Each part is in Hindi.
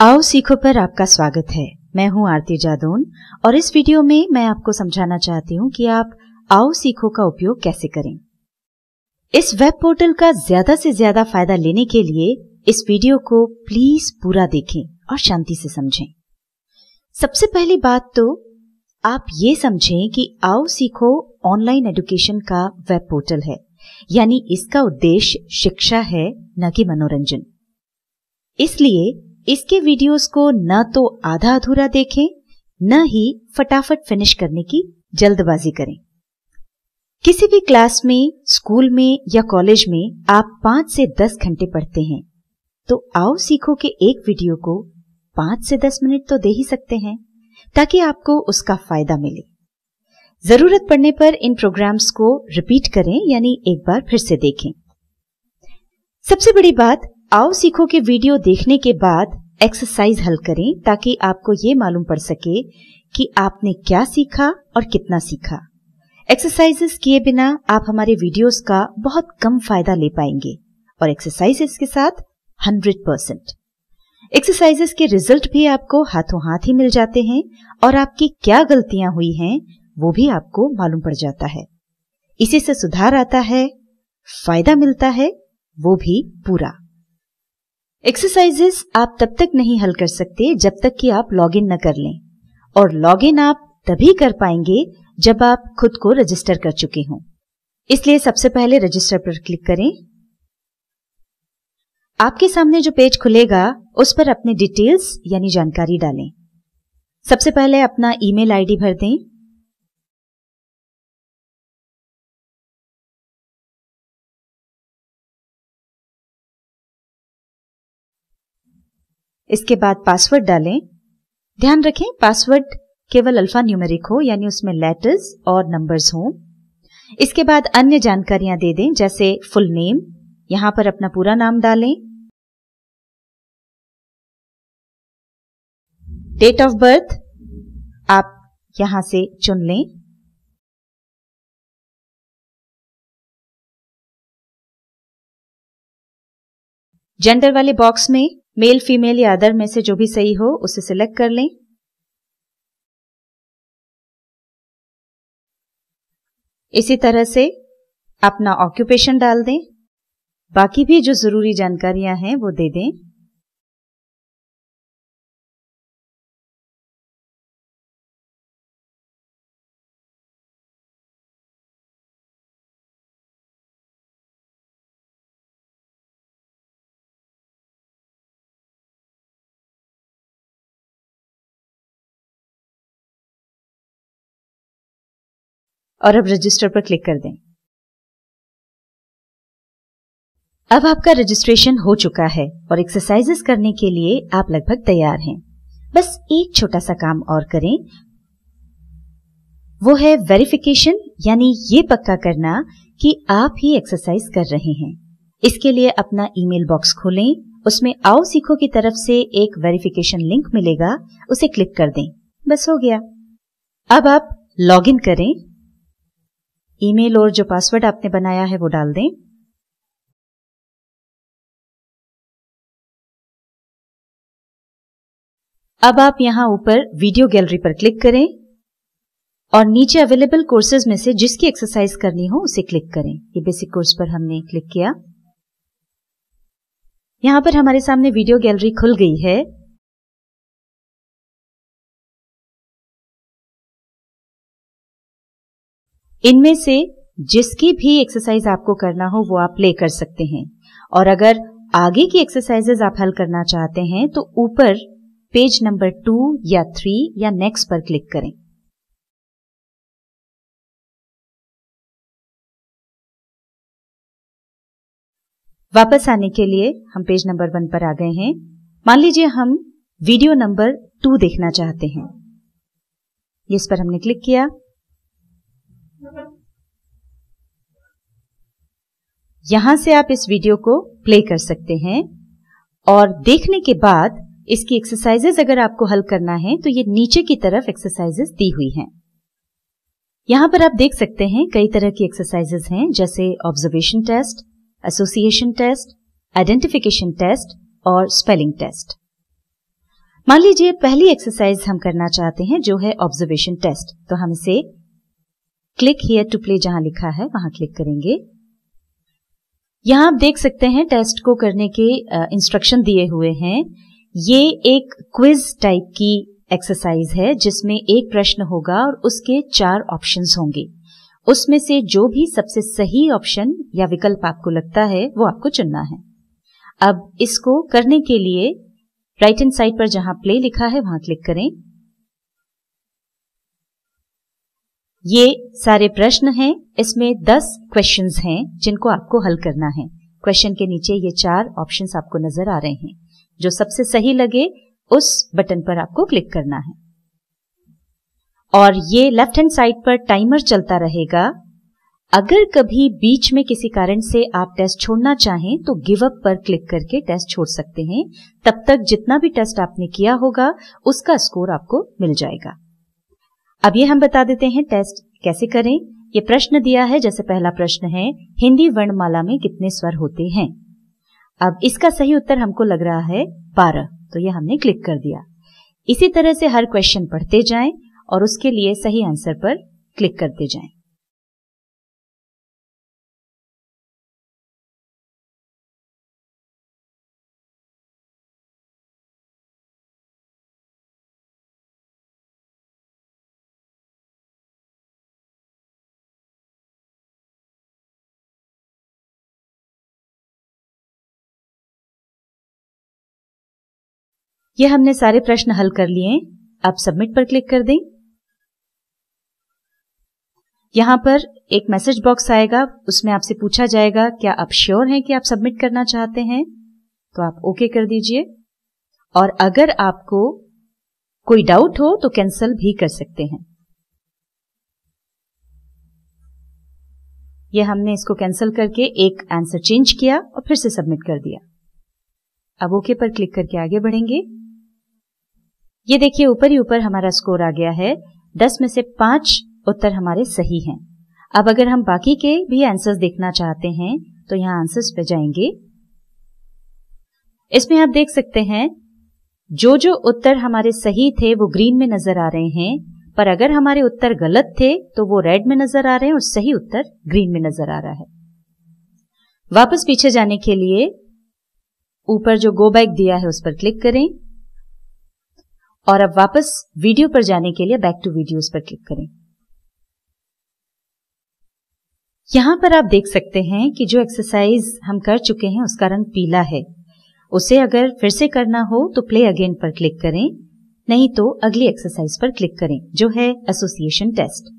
आओ सीखो पर आपका स्वागत है मैं हूं आरती जादोन और इस वीडियो में मैं आपको समझाना चाहती हूं कि आप आओ सीखो का उपयोग कैसे करें इस वेब पोर्टल का ज्यादा से ज्यादा फायदा लेने के लिए इस वीडियो को प्लीज पूरा देखें और शांति से समझें सबसे पहली बात तो आप ये समझें कि आओ सीखो ऑनलाइन एडुकेशन का वेब पोर्टल है यानी इसका उद्देश्य शिक्षा है न कि मनोरंजन इसलिए इसके वीडियोस को न तो आधा अधूरा देखें न ही फटाफट फिनिश करने की जल्दबाजी करें किसी भी क्लास में स्कूल में या कॉलेज में आप पांच से दस घंटे पढ़ते हैं तो आओ सीखो के एक वीडियो को पांच से दस मिनट तो दे ही सकते हैं ताकि आपको उसका फायदा मिले जरूरत पड़ने पर इन प्रोग्राम्स को रिपीट करें यानी एक बार फिर से देखें सबसे बड़ी बात आओ सीखो के वीडियो देखने के बाद एक्सरसाइज हल करें ताकि आपको ये मालूम पड़ सके कि आपने क्या सीखा और कितना सीखा एक्सरसाइजेस किए बिना आप हमारे वीडियोस का बहुत कम फायदा ले पाएंगे और एक्सरसाइजेस के साथ 100 परसेंट एक्सरसाइजेस के रिजल्ट भी आपको हाथों हाथ ही मिल जाते हैं और आपकी क्या गलतियां हुई हैं वो भी आपको मालूम पड़ जाता है इसी से सुधार आता है फायदा मिलता है वो भी पूरा एक्सरसाइजेस आप तब तक नहीं हल कर सकते जब तक कि आप लॉग इन न कर लें और लॉग इन आप तभी कर पाएंगे जब आप खुद को रजिस्टर कर चुके हों इसलिए सबसे पहले रजिस्टर पर क्लिक करें आपके सामने जो पेज खुलेगा उस पर अपने डिटेल्स यानी जानकारी डालें सबसे पहले अपना ईमेल आईडी भर दें इसके बाद पासवर्ड डालें ध्यान रखें पासवर्ड केवल अल्फा न्यूमेरिक हो यानी उसमें लेटर्स और नंबर्स हों इसके बाद अन्य जानकारियां दे दें जैसे फुल नेम यहां पर अपना पूरा नाम डालें डेट ऑफ बर्थ आप यहां से चुन लें जेंडर वाले बॉक्स में मेल फीमेल या अदर में से जो भी सही हो उसे सिलेक्ट कर लें इसी तरह से अपना ऑक्यूपेशन डाल दें बाकी भी जो ज़रूरी जानकारियां हैं वो दे दें और अब रजिस्टर पर क्लिक कर दें अब आपका रजिस्ट्रेशन हो चुका है और एक्सरसाइजेस करने के लिए आप लगभग तैयार हैं बस एक छोटा सा काम और करें वो है वेरिफिकेशन यानी ये पक्का करना कि आप ही एक्सरसाइज कर रहे हैं इसके लिए अपना ईमेल बॉक्स खोलें उसमें आओ सीखो की तरफ से एक वेरिफिकेशन लिंक मिलेगा उसे क्लिक कर दें बस हो गया अब आप लॉगिन करें ईमेल और जो पासवर्ड आपने बनाया है वो डाल दें अब आप यहां ऊपर वीडियो गैलरी पर क्लिक करें और नीचे अवेलेबल कोर्सेज में से जिसकी एक्सरसाइज करनी हो उसे क्लिक करें ये बेसिक कोर्स पर हमने क्लिक किया यहां पर हमारे सामने वीडियो गैलरी खुल गई है इनमें से जिसकी भी एक्सरसाइज आपको करना हो वो आप प्ले कर सकते हैं और अगर आगे की एक्सरसाइजेज आप हल करना चाहते हैं तो ऊपर पेज नंबर टू या थ्री या नेक्स्ट पर क्लिक करें वापस आने के लिए हम पेज नंबर वन पर आ गए हैं मान लीजिए हम वीडियो नंबर टू देखना चाहते हैं इस पर हमने क्लिक किया यहां से आप इस वीडियो को प्ले कर सकते हैं और देखने के बाद इसकी एक्सरसाइजेज अगर आपको हल करना है तो ये नीचे की तरफ एक्सरसाइजेस दी हुई हैं। यहां पर आप देख सकते हैं कई तरह की एक्सरसाइजेस हैं जैसे observation test association test identification test और स्पेलिंग टेस्ट मान लीजिए पहली एक्सरसाइज हम करना चाहते हैं जो है ऑब्जर्वेशन टेस्ट तो हम इसे क्लिक हियर टू प्ले जहां लिखा है वहां क्लिक करेंगे यहां आप देख सकते हैं टेस्ट को करने के इंस्ट्रक्शन दिए हुए हैं ये एक क्विज टाइप की एक्सरसाइज है जिसमें एक प्रश्न होगा और उसके चार ऑप्शंस होंगे उसमें से जो भी सबसे सही ऑप्शन या विकल्प आपको लगता है वो आपको चुनना है अब इसको करने के लिए राइट एंड साइड पर जहां प्ले लिखा है वहां क्लिक करें ये सारे प्रश्न हैं इसमें दस क्वेश्चन हैं जिनको आपको हल करना है क्वेश्चन के नीचे ये चार ऑप्शंस आपको नजर आ रहे हैं जो सबसे सही लगे उस बटन पर आपको क्लिक करना है और ये लेफ्ट हैंड साइड पर टाइमर चलता रहेगा अगर कभी बीच में किसी कारण से आप टेस्ट छोड़ना चाहें तो गिव अप पर क्लिक करके टेस्ट छोड़ सकते हैं तब तक जितना भी टेस्ट आपने किया होगा उसका स्कोर आपको मिल जाएगा अब ये हम बता देते हैं टेस्ट कैसे करें ये प्रश्न दिया है जैसे पहला प्रश्न है हिंदी वर्णमाला में कितने स्वर होते हैं अब इसका सही उत्तर हमको लग रहा है बारह तो ये हमने क्लिक कर दिया इसी तरह से हर क्वेश्चन पढ़ते जाएं और उसके लिए सही आंसर पर क्लिक करते जाएं ये हमने सारे प्रश्न हल कर लिए अब सबमिट पर क्लिक कर दें यहां पर एक मैसेज बॉक्स आएगा उसमें आपसे पूछा जाएगा क्या आप श्योर हैं कि आप सबमिट करना चाहते हैं तो आप ओके कर दीजिए और अगर आपको कोई डाउट हो तो कैंसिल भी कर सकते हैं यह हमने इसको कैंसिल करके एक आंसर चेंज किया और फिर से सबमिट कर दिया अब ओके पर क्लिक करके आगे बढ़ेंगे ये देखिए ऊपर ही ऊपर हमारा स्कोर आ गया है दस में से पांच उत्तर हमारे सही हैं अब अगर हम बाकी के भी आंसर्स देखना चाहते हैं तो यहाँ आंसर्स पे जाएंगे इसमें आप देख सकते हैं जो जो उत्तर हमारे सही थे वो ग्रीन में नजर आ रहे हैं पर अगर हमारे उत्तर गलत थे तो वो रेड में नजर आ रहे हैं और सही उत्तर ग्रीन में नजर आ रहा है वापस पीछे जाने के लिए ऊपर जो गो बैक दिया है उस पर क्लिक करें और अब वापस वीडियो पर जाने के लिए बैक टू वीडियोस पर क्लिक करें यहां पर आप देख सकते हैं कि जो एक्सरसाइज हम कर चुके हैं उसका रंग पीला है उसे अगर फिर से करना हो तो प्ले अगेन पर क्लिक करें नहीं तो अगली एक्सरसाइज पर क्लिक करें जो है एसोसिएशन टेस्ट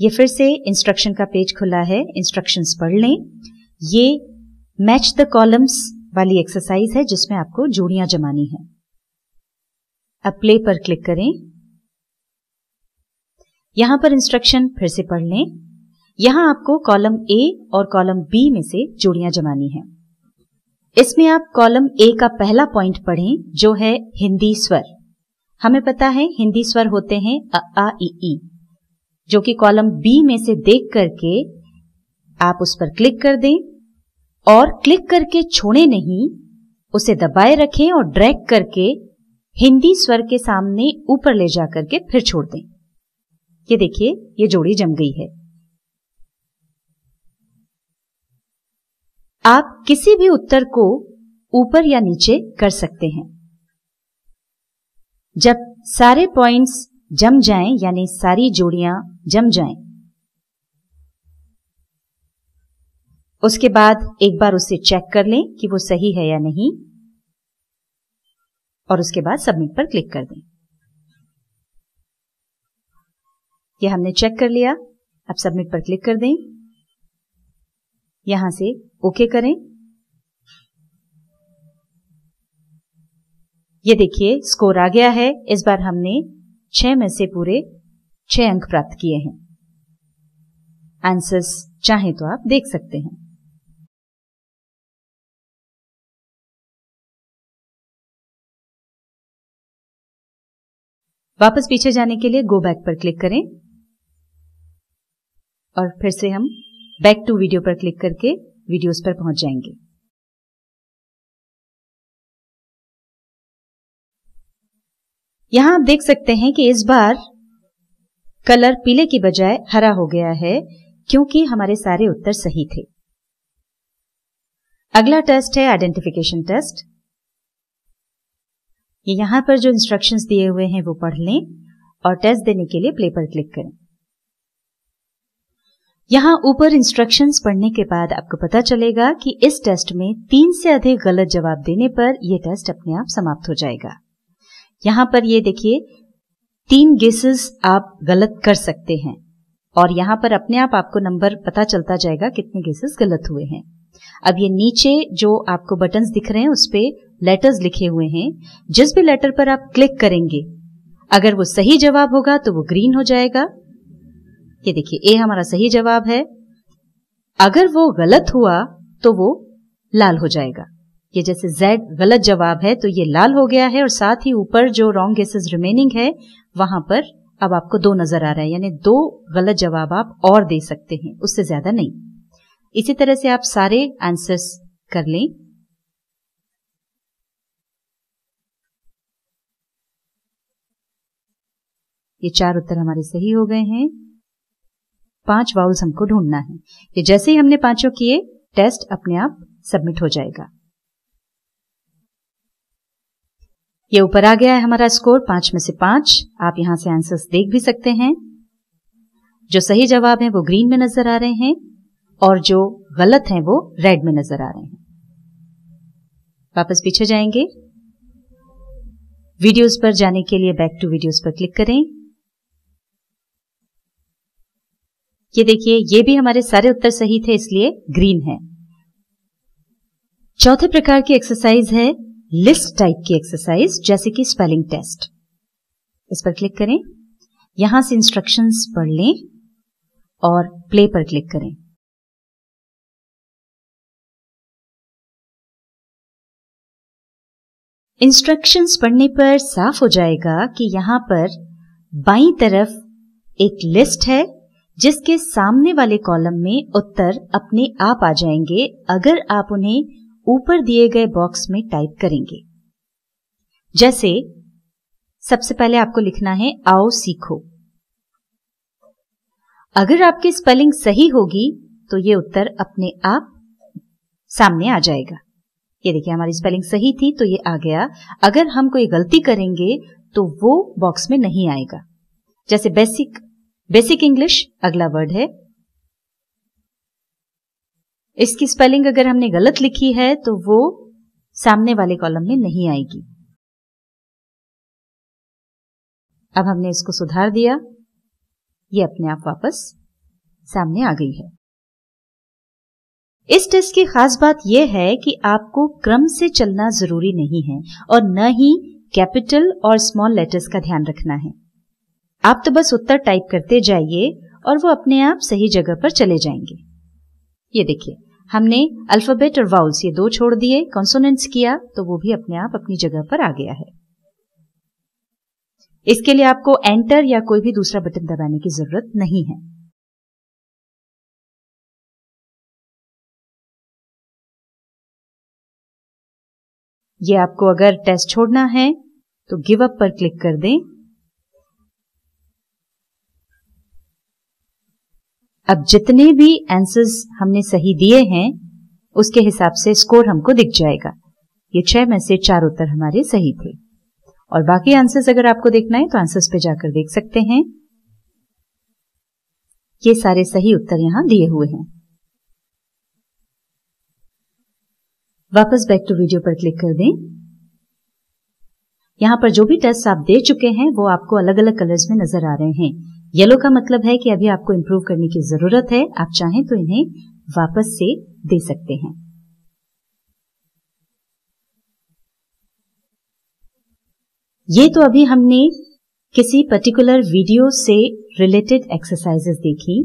ये फिर से इंस्ट्रक्शन का पेज खुला है इंस्ट्रक्शंस पढ़ लें ये मैच द कॉलम्स वाली एक्सरसाइज है जिसमें आपको जोड़ियां जमानी है अब प्ले पर क्लिक करें यहां पर इंस्ट्रक्शन फिर से पढ़ लें यहां आपको कॉलम ए और कॉलम बी में से जोड़ियां जमानी है इसमें आप कॉलम ए का पहला पॉइंट पढ़ें जो है हिंदी स्वर हमें पता है हिंदी स्वर होते हैं अ आ ई ई जो कि कॉलम बी में से देख करके आप उस पर क्लिक कर दें और क्लिक करके छोड़े नहीं उसे दबाए रखें और ड्रैग करके हिंदी स्वर के सामने ऊपर ले जा करके फिर छोड़ दें ये देखिए ये जोड़ी जम गई है आप किसी भी उत्तर को ऊपर या नीचे कर सकते हैं जब सारे पॉइंट्स जम जाएं यानी सारी जोड़ियां जम जाएं उसके बाद एक बार उसे चेक कर लें कि वो सही है या नहीं और उसके बाद सबमिट पर क्लिक कर दें यह हमने चेक कर लिया अब सबमिट पर क्लिक कर दें यहां से ओके करें ये देखिए स्कोर आ गया है इस बार हमने छह में से पूरे छह अंक प्राप्त किए हैं आंसर्स चाहे तो आप देख सकते हैं वापस पीछे जाने के लिए गो बैक पर क्लिक करें और फिर से हम बैक टू वीडियो पर क्लिक करके वीडियोस पर पहुंच जाएंगे यहां आप देख सकते हैं कि इस बार कलर पीले की बजाय हरा हो गया है क्योंकि हमारे सारे उत्तर सही थे अगला टेस्ट है आइडेंटिफिकेशन टेस्ट ये यहाँ पर जो इंस्ट्रक्शंस दिए हुए हैं वो पढ़ लें और टेस्ट देने के लिए प्ले पर क्लिक करें यहाँ ऊपर इंस्ट्रक्शंस पढ़ने के बाद आपको पता चलेगा कि इस टेस्ट में तीन से अधिक गलत जवाब देने पर यह टेस्ट अपने आप समाप्त हो जाएगा यहां पर ये देखिए तीन गेसेस आप गलत कर सकते हैं और यहाँ पर अपने आप आपको नंबर पता चलता जाएगा कितने गेसेस गलत हुए हैं अब ये नीचे जो आपको बटन्स दिख रहे हैं उस पर लेटर्स लिखे हुए हैं जिस भी लेटर पर आप क्लिक करेंगे अगर वो सही जवाब होगा तो वो ग्रीन हो जाएगा ये देखिए ए हमारा सही जवाब है अगर वो गलत हुआ तो वो लाल हो जाएगा ये जैसे जेड गलत जवाब है तो ये लाल हो गया है और साथ ही ऊपर जो रॉन्ग गेसेस रिमेनिंग है वहां पर अब आपको दो नजर आ रहा है यानी दो गलत जवाब आप और दे सकते हैं उससे ज्यादा नहीं इसी तरह से आप सारे आंसर्स कर लें ये चार उत्तर हमारे सही हो गए हैं पांच वाउल्स हमको ढूंढना है ये जैसे ही हमने पांचों किए टेस्ट अपने आप सबमिट हो जाएगा ये ऊपर आ गया है हमारा स्कोर पांच में से पांच आप यहां से आंसर्स देख भी सकते हैं जो सही जवाब है वो ग्रीन में नजर आ रहे हैं और जो गलत है वो रेड में नजर आ रहे हैं वापस पीछे जाएंगे वीडियोस पर जाने के लिए बैक टू वीडियोस पर क्लिक करें ये देखिए ये भी हमारे सारे उत्तर सही थे इसलिए ग्रीन है चौथे प्रकार की एक्सरसाइज है लिस्ट टाइप की एक्सरसाइज जैसे कि स्पेलिंग टेस्ट इस पर क्लिक करें यहां से इंस्ट्रक्शंस पढ़ लें और प्ले पर क्लिक करें इंस्ट्रक्शंस पढ़ने पर साफ हो जाएगा कि यहां पर बाई तरफ एक लिस्ट है जिसके सामने वाले कॉलम में उत्तर अपने आप आ जाएंगे अगर आप उन्हें ऊपर दिए गए बॉक्स में टाइप करेंगे जैसे सबसे पहले आपको लिखना है आओ सीखो अगर आपकी स्पेलिंग सही होगी तो ये उत्तर अपने आप सामने आ जाएगा ये देखिए हमारी स्पेलिंग सही थी तो ये आ गया अगर हम कोई गलती करेंगे तो वो बॉक्स में नहीं आएगा जैसे बेसिक बेसिक इंग्लिश अगला वर्ड है इसकी स्पेलिंग अगर हमने गलत लिखी है तो वो सामने वाले कॉलम में नहीं आएगी अब हमने इसको सुधार दिया ये अपने आप वापस सामने आ गई है इस टेस्ट की खास बात यह है कि आपको क्रम से चलना जरूरी नहीं है और न ही कैपिटल और स्मॉल लेटर्स का ध्यान रखना है आप तो बस उत्तर टाइप करते जाइए और वो अपने आप सही जगह पर चले जाएंगे ये देखिए हमने अल्फाबेट और वाउल्स ये दो छोड़ दिए कॉन्सोनेंट्स किया तो वो भी अपने आप अपनी जगह पर आ गया है इसके लिए आपको एंटर या कोई भी दूसरा बटन दबाने की जरूरत नहीं है ये आपको अगर टेस्ट छोड़ना है तो गिव अप पर क्लिक कर दें अब जितने भी आंसर्स हमने सही दिए हैं उसके हिसाब से स्कोर हमको दिख जाएगा ये छह में से चार उत्तर हमारे सही थे और बाकी आंसर्स अगर आपको देखना है तो आंसर्स पे जाकर देख सकते हैं ये सारे सही उत्तर यहां दिए हुए हैं वापस बैक टू वीडियो पर क्लिक कर दें यहां पर जो भी टेस्ट आप दे चुके हैं वो आपको अलग अलग कलर्स में नजर आ रहे हैं येलो का मतलब है कि अभी आपको इम्प्रूव करने की जरूरत है आप चाहें तो इन्हें वापस से दे सकते हैं ये तो अभी हमने किसी पर्टिकुलर वीडियो से रिलेटेड एक्सरसाइजेस देखी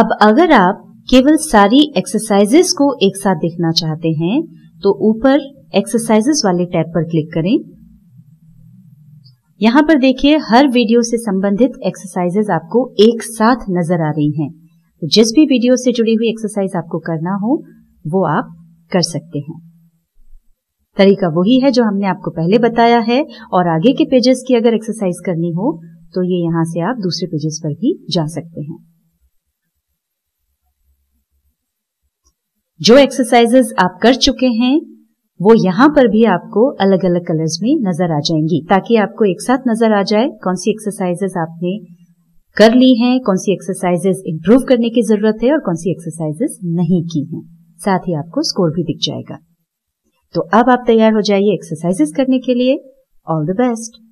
अब अगर आप केवल सारी एक्सरसाइजेस को एक साथ देखना चाहते हैं तो ऊपर एक्सरसाइजेस वाले टैब पर क्लिक करें यहाँ पर देखिए हर वीडियो से संबंधित एक्सरसाइजेज आपको एक साथ नजर आ रही हैं तो जिस भी वीडियो से जुड़ी हुई एक्सरसाइज आपको करना हो वो आप कर सकते हैं तरीका वही है जो हमने आपको पहले बताया है और आगे के पेजेस की अगर एक्सरसाइज करनी हो तो ये यहां से आप दूसरे पेजेस पर भी जा सकते हैं जो एक्सरसाइजेस आप कर चुके हैं वो यहाँ पर भी आपको अलग अलग कलर्स में नजर आ जाएंगी ताकि आपको एक साथ नजर आ जाए कौन सी एक्सरसाइजेस आपने कर ली हैं कौन सी एक्सरसाइजेस इंप्रूव करने की जरूरत है और कौन सी एक्सरसाइजेस नहीं की हैं साथ ही आपको स्कोर भी दिख जाएगा तो अब आप तैयार हो जाइए एक्सरसाइजेस करने के लिए ऑल द बेस्ट